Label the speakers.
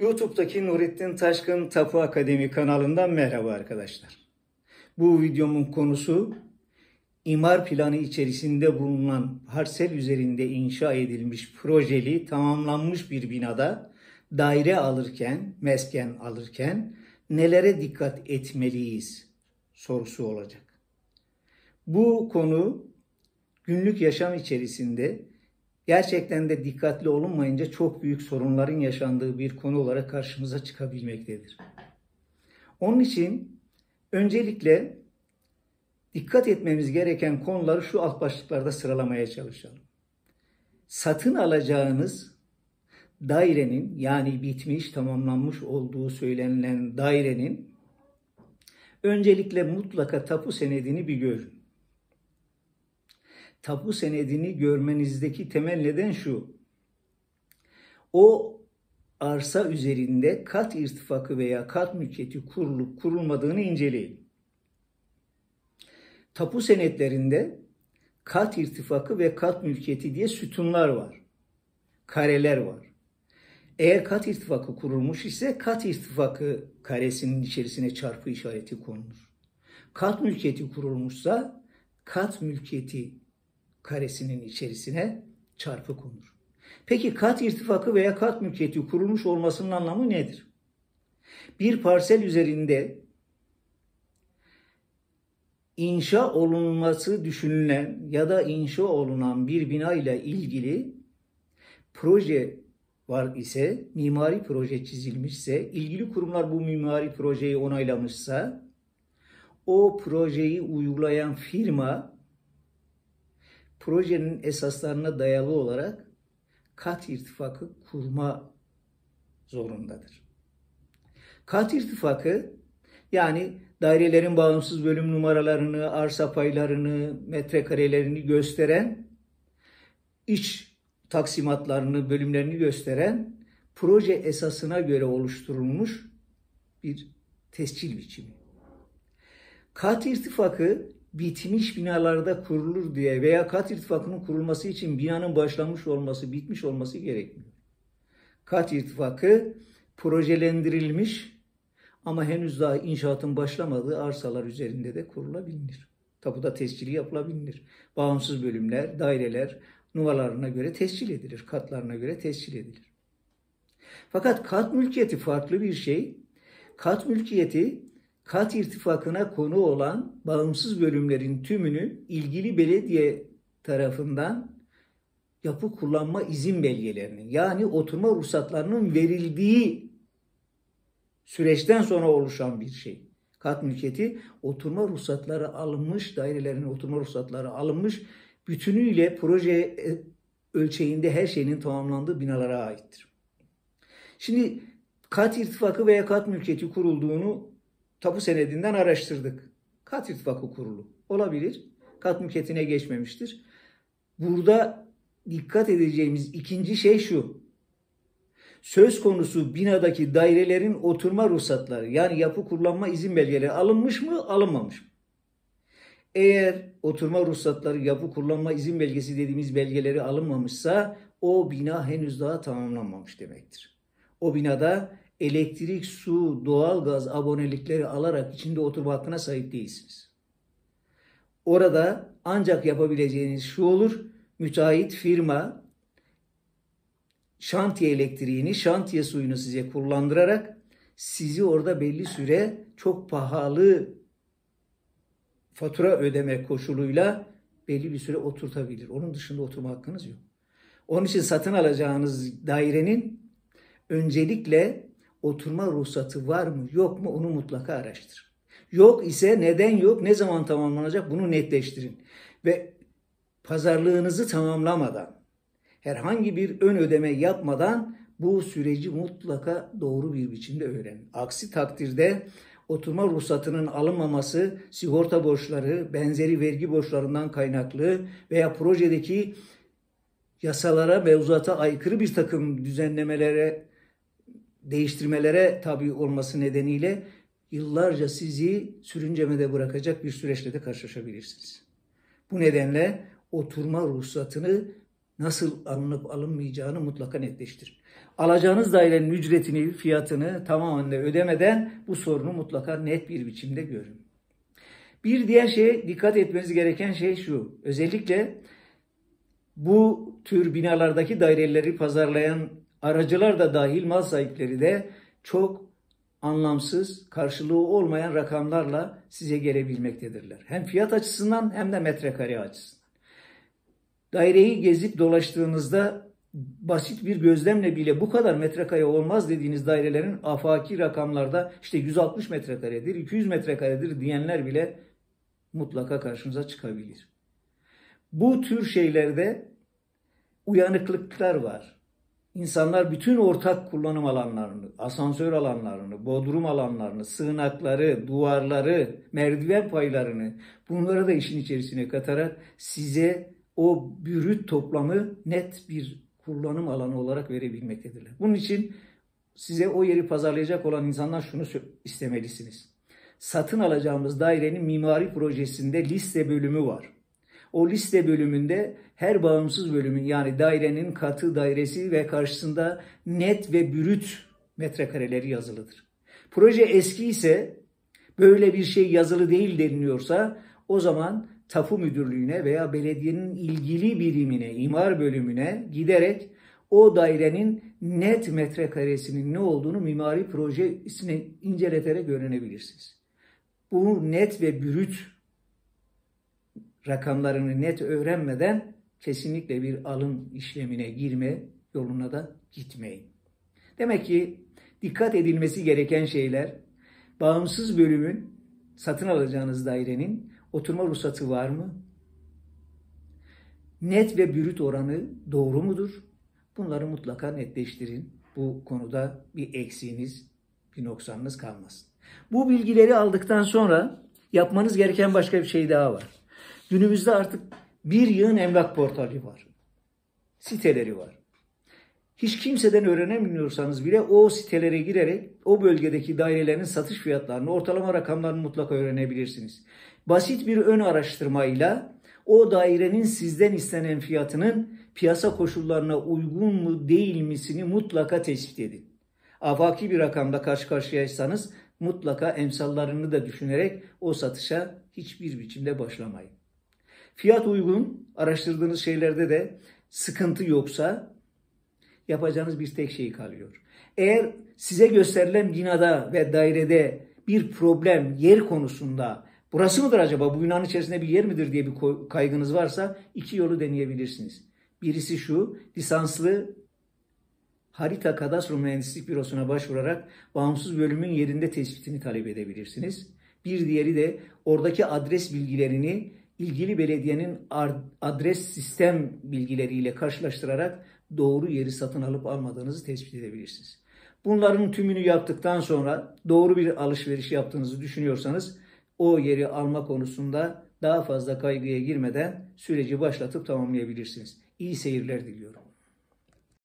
Speaker 1: YouTube'daki Nurettin Taşkın Tapu Akademi kanalından merhaba arkadaşlar. Bu videomun konusu imar planı içerisinde bulunan parsel üzerinde inşa edilmiş projeli tamamlanmış bir binada daire alırken, mesken alırken nelere dikkat etmeliyiz sorusu olacak. Bu konu günlük yaşam içerisinde gerçekten de dikkatli olunmayınca çok büyük sorunların yaşandığı bir konu olarak karşımıza çıkabilmektedir. Onun için öncelikle dikkat etmemiz gereken konuları şu alt başlıklarda sıralamaya çalışalım. Satın alacağınız dairenin yani bitmiş, tamamlanmış olduğu söylenilen dairenin öncelikle mutlaka tapu senedini bir görün tapu senedini görmenizdeki temel neden şu. O arsa üzerinde kat irtifakı veya kat mülkiyeti kurulup kurulmadığını inceleyin. Tapu senetlerinde kat irtifakı ve kat mülkiyeti diye sütunlar var. Kareler var. Eğer kat irtifakı kurulmuş ise kat irtifakı karesinin içerisine çarpı işareti konulur. Kat mülkiyeti kurulmuşsa kat mülkiyeti karesinin içerisine çarpı konur. Peki kat irtifakı veya kat mülkiyeti kurulmuş olmasının anlamı nedir? Bir parsel üzerinde inşa olunması düşünülen ya da inşa olunan bir bina ile ilgili proje var ise, mimari proje çizilmişse, ilgili kurumlar bu mimari projeyi onaylamışsa, o projeyi uygulayan firma projenin esaslarına dayalı olarak kat irtifakı kurma zorundadır. Kat irtifakı yani dairelerin bağımsız bölüm numaralarını, arsa paylarını, metrekarelerini gösteren, iç taksimatlarını, bölümlerini gösteren proje esasına göre oluşturulmuş bir tescil biçimi. Kat irtifakı bitmiş binalarda kurulur diye veya kat irtifakının kurulması için binanın başlamış olması, bitmiş olması gerekmiyor. Kat irtifakı projelendirilmiş ama henüz daha inşaatın başlamadığı arsalar üzerinde de kurulabilir. Tapuda tescili yapılabilir. Bağımsız bölümler, daireler numaralarına göre tescil edilir, katlarına göre tescil edilir. Fakat kat mülkiyeti farklı bir şey. Kat mülkiyeti kat irtifakına konu olan bağımsız bölümlerin tümünü ilgili belediye tarafından yapı kullanma izin belgelerinin yani oturma ruhsatlarının verildiği süreçten sonra oluşan bir şey. Kat mülkiyeti oturma ruhsatları alınmış, dairelerin oturma ruhsatları alınmış, bütünüyle proje e, ölçeğinde her şeyin tamamlandığı binalara aittir. Şimdi kat irtifakı veya kat mülkiyeti kurulduğunu tapu senedinden araştırdık. Kat Vakı Kurulu olabilir. Kat mülkiyetine geçmemiştir. Burada dikkat edeceğimiz ikinci şey şu. Söz konusu binadaki dairelerin oturma ruhsatları yani yapı kullanma izin belgeleri alınmış mı alınmamış mı? Eğer oturma ruhsatları, yapı kullanma izin belgesi dediğimiz belgeleri alınmamışsa o bina henüz daha tamamlanmamış demektir. O binada elektrik, su, doğalgaz abonelikleri alarak içinde oturma hakkına sahip değilsiniz. Orada ancak yapabileceğiniz şu olur. Müteahhit firma şantiye elektriğini, şantiye suyunu size kullandırarak sizi orada belli süre çok pahalı fatura ödeme koşuluyla belli bir süre oturtabilir. Onun dışında oturma hakkınız yok. Onun için satın alacağınız dairenin öncelikle oturma ruhsatı var mı yok mu onu mutlaka araştır. Yok ise neden yok, ne zaman tamamlanacak bunu netleştirin. Ve pazarlığınızı tamamlamadan, herhangi bir ön ödeme yapmadan bu süreci mutlaka doğru bir biçimde öğrenin. Aksi takdirde oturma ruhsatının alınmaması sigorta borçları, benzeri vergi borçlarından kaynaklı veya projedeki yasalara, mevzuata aykırı bir takım düzenlemelere değiştirmelere tabi olması nedeniyle yıllarca sizi sürüncemede bırakacak bir süreçle de karşılaşabilirsiniz. Bu nedenle oturma ruhsatını nasıl alınıp alınmayacağını mutlaka netleştirin. Alacağınız dairenin ücretini, fiyatını tamamen de ödemeden bu sorunu mutlaka net bir biçimde görün. Bir diğer şey dikkat etmeniz gereken şey şu. Özellikle bu tür binalardaki daireleri pazarlayan aracılar da dahil mal sahipleri de çok anlamsız, karşılığı olmayan rakamlarla size gelebilmektedirler. Hem fiyat açısından hem de metrekare açısından. Daireyi gezip dolaştığınızda basit bir gözlemle bile bu kadar metrekare olmaz dediğiniz dairelerin afaki rakamlarda işte 160 metrekaredir, 200 metrekaredir diyenler bile mutlaka karşınıza çıkabilir. Bu tür şeylerde uyanıklıklar var insanlar bütün ortak kullanım alanlarını, asansör alanlarını, bodrum alanlarını, sığınakları, duvarları, merdiven paylarını bunları da işin içerisine katarak size o bürüt toplamı net bir kullanım alanı olarak verebilmektedirler. Bunun için size o yeri pazarlayacak olan insanlar şunu istemelisiniz. Satın alacağımız dairenin mimari projesinde liste bölümü var. O liste bölümünde her bağımsız bölümün yani dairenin katı dairesi ve karşısında net ve bürüt metrekareleri yazılıdır. Proje eski ise böyle bir şey yazılı değil deniliyorsa o zaman tapu müdürlüğüne veya belediyenin ilgili birimine, imar bölümüne giderek o dairenin net metrekaresinin ne olduğunu mimari projesini inceleterek öğrenebilirsiniz. Bu net ve bürüt rakamlarını net öğrenmeden kesinlikle bir alım işlemine girme yoluna da gitmeyin. Demek ki dikkat edilmesi gereken şeyler bağımsız bölümün satın alacağınız dairenin oturma ruhsatı var mı? Net ve bürüt oranı doğru mudur? Bunları mutlaka netleştirin. Bu konuda bir eksiğiniz, bir noksanınız kalmasın. Bu bilgileri aldıktan sonra yapmanız gereken başka bir şey daha var. Günümüzde artık bir yığın emlak portali var. Siteleri var. Hiç kimseden öğrenemiyorsanız bile o sitelere girerek o bölgedeki dairelerin satış fiyatlarını, ortalama rakamlarını mutlaka öğrenebilirsiniz. Basit bir ön araştırmayla o dairenin sizden istenen fiyatının piyasa koşullarına uygun mu değil misini mutlaka tespit edin. Afaki bir rakamda karşı karşıyaysanız mutlaka emsallarını da düşünerek o satışa hiçbir biçimde başlamayın. Fiyat uygun araştırdığınız şeylerde de sıkıntı yoksa yapacağınız bir tek şey kalıyor. Eğer size gösterilen binada ve dairede bir problem yer konusunda burası mıdır acaba bu binanın içerisinde bir yer midir diye bir kaygınız varsa iki yolu deneyebilirsiniz. Birisi şu lisanslı harita kadastro mühendislik bürosuna başvurarak bağımsız bölümün yerinde tespitini talep edebilirsiniz. Bir diğeri de oradaki adres bilgilerini ilgili belediyenin adres sistem bilgileriyle karşılaştırarak doğru yeri satın alıp almadığınızı tespit edebilirsiniz. Bunların tümünü yaptıktan sonra doğru bir alışveriş yaptığınızı düşünüyorsanız o yeri alma konusunda daha fazla kaygıya girmeden süreci başlatıp tamamlayabilirsiniz. İyi seyirler diliyorum.